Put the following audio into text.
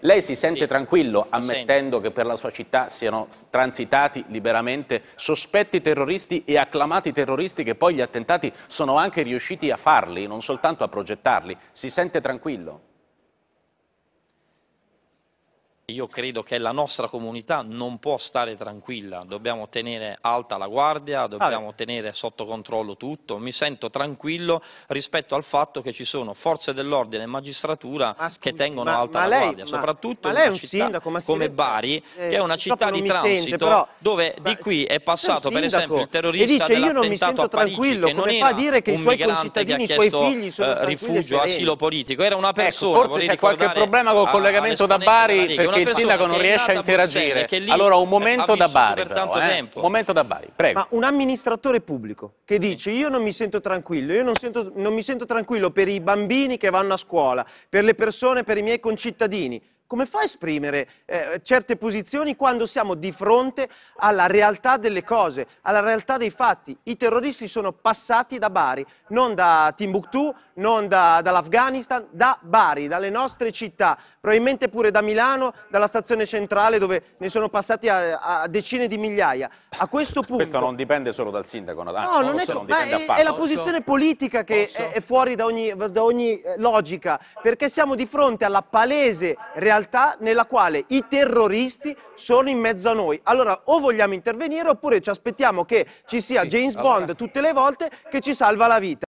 Lei si sente sì, tranquillo ammettendo che per la sua città siano transitati liberamente sospetti terroristi e acclamati terroristi che poi gli attentati sono anche riusciti a farli, non soltanto a progettarli? Si sente tranquillo? Io credo che la nostra comunità non può stare tranquilla, dobbiamo tenere alta la guardia, dobbiamo ah, tenere sotto controllo tutto. Mi sento tranquillo rispetto al fatto che ci sono forze dell'ordine e magistratura ma, che tengono ma, alta ma lei, la guardia, soprattutto in una città sindaco, come Bari, eh, che è una città di transito sente, però, dove di qui è passato per esempio il terrorista e dice, io non mi sento tranquillo, Parigi, come fa a dire che i suoi concittadini, i suoi figli sono eh, rifugio, asilo politico, era una ecco, persona, ecco, forse c'è qualche problema col collegamento da Bari perché il sindaco non riesce a interagire. allora un momento da Bari, un eh. momento da Bari, prego. Ma un amministratore pubblico che dice io non mi sento tranquillo, io non, sento, non mi sento tranquillo per i bambini che vanno a scuola, per le persone, per i miei concittadini, come fa a esprimere eh, certe posizioni quando siamo di fronte alla realtà delle cose, alla realtà dei fatti? I terroristi sono passati da Bari, non da Timbuktu, non da, dall'Afghanistan, da Bari, dalle nostre città, probabilmente pure da Milano, dalla stazione centrale dove ne sono passati a, a decine di migliaia. A questo punto... Questo non dipende solo dal sindaco, no, no non, è, non è, è, la posizione politica che è, è, fuori da ogni, da ogni eh, logica, perché siamo di fronte alla palese realtà realtà nella quale i terroristi sono in mezzo a noi. Allora o vogliamo intervenire oppure ci aspettiamo che ci sia sì, James allora. Bond tutte le volte che ci salva la vita.